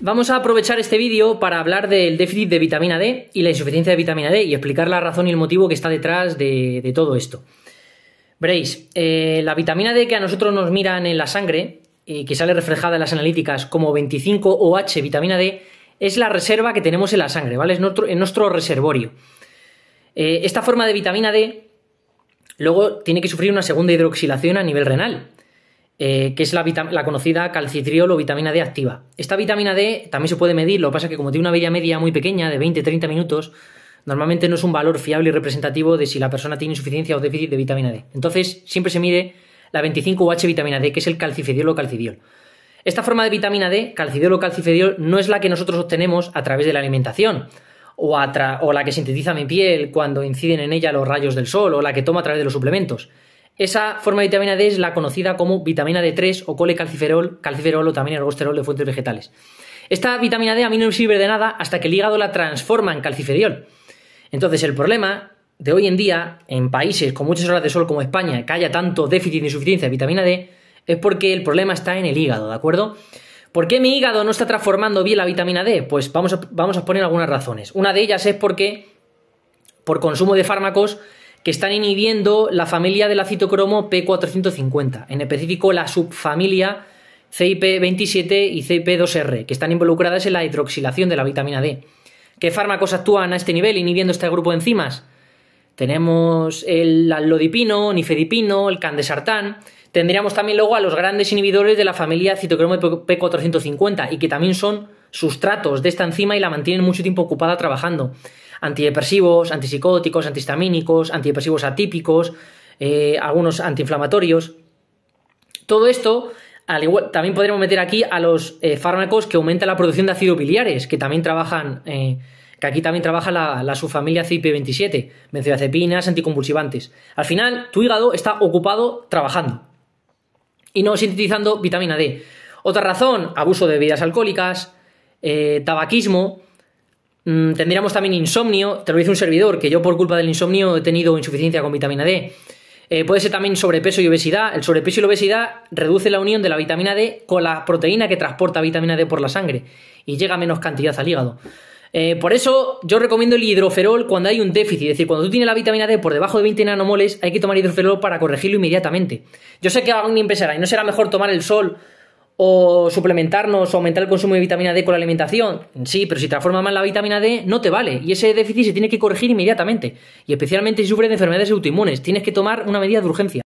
Vamos a aprovechar este vídeo para hablar del déficit de vitamina D y la insuficiencia de vitamina D y explicar la razón y el motivo que está detrás de, todo esto. Veréis, eh, la vitamina D que a nosotros nos miran en la sangre y que sale reflejada en las analíticas como 25OH vitamina D es la reserva que tenemos en la sangre, ¿vale? Es nuestro, en nuestro reservorio. Eh, esta forma de vitamina D luego tiene que sufrir una segunda hidroxilación a nivel renal eh, que es la, conocida calcitriol o vitamina D activa. Esta vitamina D también se puede medir, lo que pasa es que como tiene una bella media muy pequeña, de 20-30 minutos, normalmente no es un valor fiable y representativo de si la persona tiene insuficiencia o déficit de vitamina D. Entonces, siempre se mide la 25 h vitamina D, que es el calcifediol o calcidiol. Esta forma de vitamina D, calcidiol o calcifediol, no es la que nosotros obtenemos a través de la alimentación, o, o la que sintetiza mi piel cuando inciden en ella los rayos del sol, o la que toma a través de los suplementos. Esa forma de vitamina D es la conocida como vitamina D3 o colecalciferol, calciferol o también ergosterol de fuentes vegetales. Esta vitamina D a mí no sirve de nada hasta que el hígado la transforma en calciferiol. Entonces el problema de hoy en día, en países con muchas horas de sol como España, que haya tanto déficit de insuficiencia de vitamina D, es porque el problema está en el hígado, ¿de acuerdo? ¿Por qué mi hígado no está transformando bien la vitamina D? Pues vamos a, vamos a poner algunas razones. Una de ellas es porque, por consumo de fármacos, que están inhibiendo la familia del acitocromo P450, en específico la subfamilia CIP27 y CIP2R, que están involucradas en la hidroxilación de la vitamina D. ¿Qué fármacos actúan a este nivel inhibiendo este grupo de enzimas? Tenemos el alodipino, nifedipino, el candesartán. Tendríamos también luego a los grandes inhibidores de la familia citocromo P450 y que también son sustratos de esta enzima y la mantienen mucho tiempo ocupada trabajando antidepresivos, antipsicóticos, antihistamínicos, antidepresivos atípicos, eh, algunos antiinflamatorios. Todo esto, también podremos meter aquí a los eh, fármacos que aumentan la producción de ácido biliares, que también trabajan, eh, que aquí también trabaja la, la subfamilia CIP27, benzodiazepinas, anticonvulsivantes. Al final, tu hígado está ocupado trabajando y no sintetizando vitamina D. Otra razón, abuso de bebidas alcohólicas, tabaquismo, Mm, tendríamos también insomnio, te lo dice un servidor, que yo por culpa del insomnio he tenido insuficiencia con vitamina D. Eh, puede ser también sobrepeso y obesidad. El sobrepeso y la obesidad reduce la unión de la vitamina D con la proteína que transporta vitamina D por la sangre y llega menos cantidad al hígado. Eh, por eso yo recomiendo el hidroferol cuando hay un déficit, es decir, cuando tú tienes la vitamina D por debajo de 20 nanomoles, hay que tomar hidroferol para corregirlo inmediatamente. Yo sé que ni empezará ¿y no será mejor tomar el sol o suplementarnos o aumentar el consumo de vitamina D con la alimentación. Sí, pero si transforma mal la vitamina D, no te vale. Y ese déficit se tiene que corregir inmediatamente. Y especialmente si sufres de enfermedades autoinmunes, tienes que tomar una medida de urgencia.